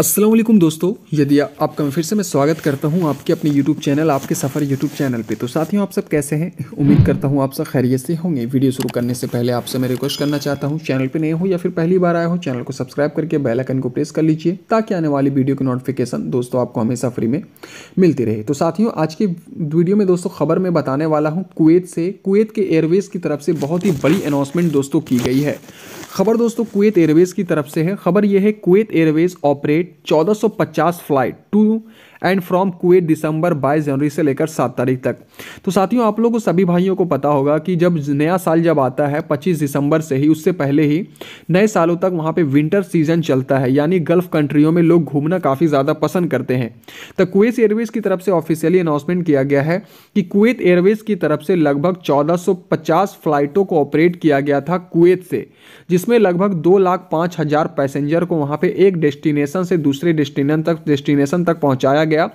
असलम दोस्तों यदि आपका मैं फिर से मैं स्वागत करता हूं आपके अपने YouTube चैनल आपके सफ़र YouTube चैनल पे तो साथियों आप सब कैसे हैं उम्मीद करता हूं आप सब खैरियत से होंगे वीडियो शुरू करने से पहले आपसे मैं रिक्वेस्ट करना चाहता हूं चैनल पे नए हो या फिर पहली बार आए हो चैनल को सब्सक्राइब करके बेल आइकन को प्रेस कर लीजिए ताकि आने वाली वीडियो की नोटिफिकेशन दोस्तों आपको हमेशा फ्री में मिलती रहे तो साथियों आज के वीडियो में दोस्तों खबर में बताने वाला हूँ कुवैत से कुवैत के एयरवेज़ की तरफ से बहुत ही बड़ी अनाउंसमेंट दोस्तों की गई है खबर दोस्तों कुवैत एयरवेज की तरफ से है खबर यह है Kuwait airways operate 1450 flight to and from Kuwait दिसंबर 22 जनवरी से लेकर 7 तारीख तक तो साथियों आप लोगों को सभी भाइयों को पता होगा कि जब नया साल जब आता है 25 दिसंबर से ही उससे पहले ही नए सालों तक वहां पे विंटर सीजन चलता है यानी गल्फ़ कंट्रियों में लोग घूमना काफ़ी ज़्यादा पसंद करते हैं तो कुवैत एयरवेज़ की तरफ से ऑफिशियली अनाउंसमेंट किया गया है कि कुवैत एयरवेज़ की तरफ से लगभग चौदह फ्लाइटों को ऑपरेट किया गया था कुवैत से जिस जिसमें लगभग दो लाख पाँच हज़ार पैसेंजर को वहाँ पे एक डेस्टिनेशन से दूसरे डेस्टिनेशन तक डेस्टिनेशन तक पहुँचाया गया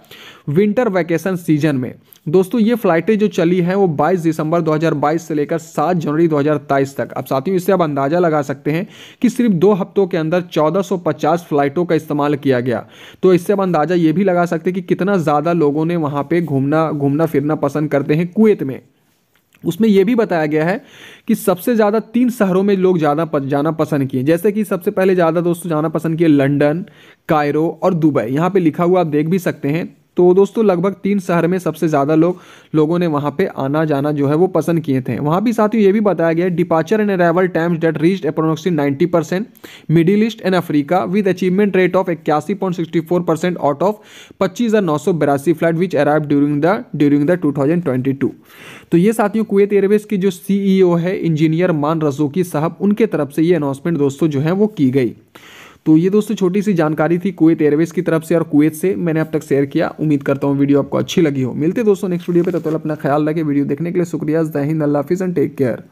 विंटर वैकेशन सीजन में दोस्तों ये फ़्लाइटें जो चली हैं वो 22 दिसंबर 2022 से लेकर 7 जनवरी 2023 तक अब साथियों इससे आप अंदाज़ा लगा सकते हैं कि सिर्फ दो हफ्तों के अंदर 1450 फ़्लाइटों का इस्तेमाल किया गया तो इससे आप अंदाज़ा ये भी लगा सकते हैं कि कितना ज़्यादा लोगों ने वहाँ पे घूमना घूमना फिरना पसंद करते हैं कुएत में उसमें यह भी बताया गया है कि सबसे ज़्यादा तीन शहरों में लोग ज़्यादा जाना पसंद किए जैसे कि सबसे पहले ज़्यादा दोस्तों जाना पसंद किए लंदन कायरो और दुबई यहाँ पे लिखा हुआ आप देख भी सकते हैं तो दोस्तों लगभग तीन शहर में सबसे ज़्यादा लोग लोगों ने वहाँ पे आना जाना जो है वो पसंद किए थे वहाँ भी साथियों ये भी बताया गया departure and arrival times date reached approximately 90 percent middle east and Africa with achievement rate of इक्यासी point sixty four percent out of पच्चीस हज़ार नौ सौ बिरासी flight which arrive during the during the two thousand twenty two तो ये साथियों Kuwait Airways की जो सी ई ओ है इंजीनियर मान रजूकी साहब उनके तरफ से ये अनाउंसमेंट दोस्तों जो है वो की गई तो ये दोस्तों छोटी सी जानकारी थी कुवैत एयरवेज की तरफ से और कुवैत से मैंने अब तक शेयर किया उम्मीद करता हूँ वीडियो आपको अच्छी लगी हो मिलते दोस्तों नेक्स्ट वीडियो पर तो तो अपना ख्याल रखें वीडियो देखने के लिए शुक्रिया जय हिंद अल्लाह हाफिज़ एंड टेक केयर